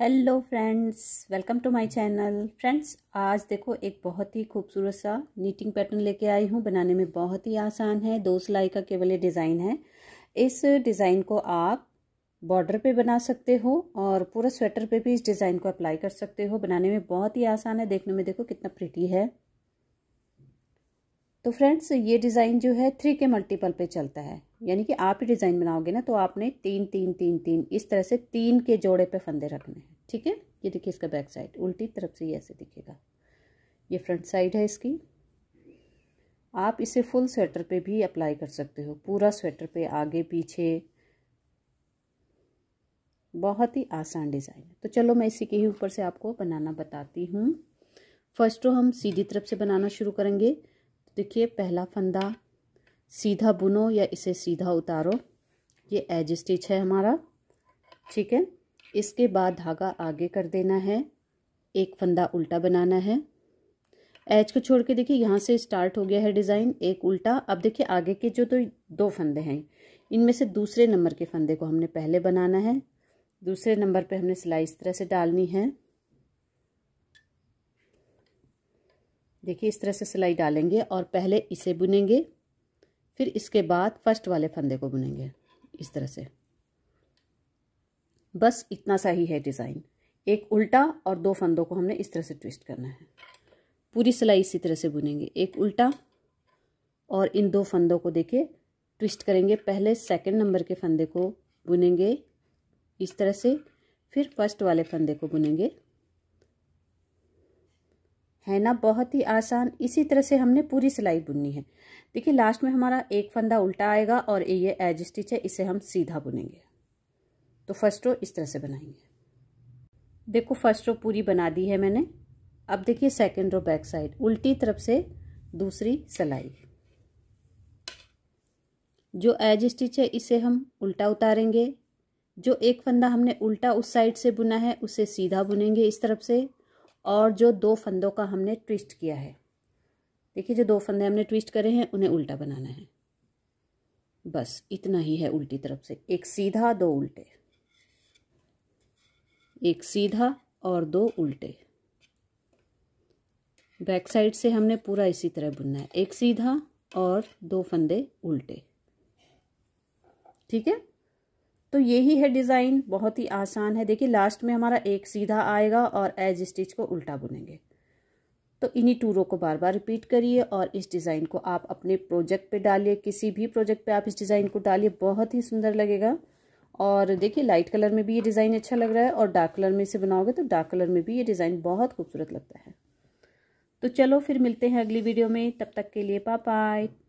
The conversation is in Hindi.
hello friends welcome to my channel friends आज देखो एक बहुत ही खूबसूरत सा नीटिंग पैटर्न लेके आई हूँ बनाने में बहुत ही आसान है दो सिलाई का केवल ये डिज़ाइन है इस डिज़ाइन को आप बॉर्डर पे बना सकते हो और पूरा स्वेटर पे भी इस डिज़ाइन को अप्लाई कर सकते हो बनाने में बहुत ही आसान है देखने में देखो कितना प्रिटी है तो फ्रेंड्स ये डिज़ाइन जो है थ्री के मल्टीपल पे चलता है यानी कि आप ही डिज़ाइन बनाओगे ना तो आपने तीन तीन तीन तीन इस तरह से तीन के जोड़े पे फंदे रखने हैं ठीक है ये देखिए इसका बैक साइड उल्टी तरफ से ये ऐसे दिखेगा ये फ्रंट साइड है इसकी आप इसे फुल स्वेटर पे भी अप्लाई कर सकते हो पूरा स्वेटर पे आगे पीछे बहुत ही आसान डिज़ाइन है तो चलो मैं इसी के ही ऊपर से आपको बनाना बताती हूँ फर्स्ट तो हम सीधी तरफ से बनाना शुरू करेंगे देखिए पहला फंदा सीधा बुनो या इसे सीधा उतारो ये एज स्टिच है हमारा ठीक है इसके बाद धागा आगे कर देना है एक फंदा उल्टा बनाना है एज को छोड़ के देखिए यहाँ से स्टार्ट हो गया है डिज़ाइन एक उल्टा अब देखिए आगे के जो तो दो फंदे हैं इनमें से दूसरे नंबर के फंदे को हमने पहले बनाना है दूसरे नंबर पे हमने सिलाई इस तरह से डालनी है देखिए इस तरह से सिलाई डालेंगे और पहले इसे बुनेंगे फिर इसके बाद फर्स्ट वाले फंदे को बुनेंगे इस तरह से बस इतना सा ही है डिज़ाइन एक उल्टा और दो फंदों को हमने इस तरह से ट्विस्ट करना है पूरी सिलाई इसी तरह से बुनेंगे एक उल्टा और इन दो फंदों को देखे ट्विस्ट करेंगे पहले सेकंड नंबर के फंदे को बुनेंगे इस तरह से फिर फर्स्ट वाले फंदे को बुनेंगे है ना बहुत ही आसान इसी तरह से हमने पूरी सिलाई बुननी है देखिए लास्ट में हमारा एक फंदा उल्टा आएगा और ये एज स्टिच है इसे हम सीधा बुनेंगे तो फर्स्ट रो इस तरह से बनाएंगे देखो फर्स्ट रो पूरी बना दी है मैंने अब देखिए सेकेंड रो बैक साइड उल्टी तरफ से दूसरी सिलाई जो एज स्टिच है इसे हम उल्टा उतारेंगे जो एक फंदा हमने उल्टा उस साइड से बुना है उसे सीधा बुनेंगे इस तरफ से और जो दो फंदों का हमने ट्विस्ट किया है देखिए जो दो फंदे हमने ट्विस्ट करे हैं उन्हें उल्टा बनाना है बस इतना ही है उल्टी तरफ से एक सीधा दो उल्टे एक सीधा और दो उल्टे बैक साइड से हमने पूरा इसी तरह बुनना है एक सीधा और दो फंदे उल्टे ठीक है तो यही है डिज़ाइन बहुत ही आसान है देखिए लास्ट में हमारा एक सीधा आएगा और एज स्टिच को उल्टा बुनेंगे तो इन्हीं टू रो को बार बार रिपीट करिए और इस डिज़ाइन को आप अपने प्रोजेक्ट पे डालिए किसी भी प्रोजेक्ट पे आप इस डिज़ाइन को डालिए बहुत ही सुंदर लगेगा और देखिए लाइट कलर में भी ये डिज़ाइन अच्छा लग रहा है और डार्क कलर में इसे बनाओगे तो डार्क कलर में भी ये डिज़ाइन बहुत खूबसूरत लगता है तो चलो फिर मिलते हैं अगली वीडियो में तब तक के लिए पापाय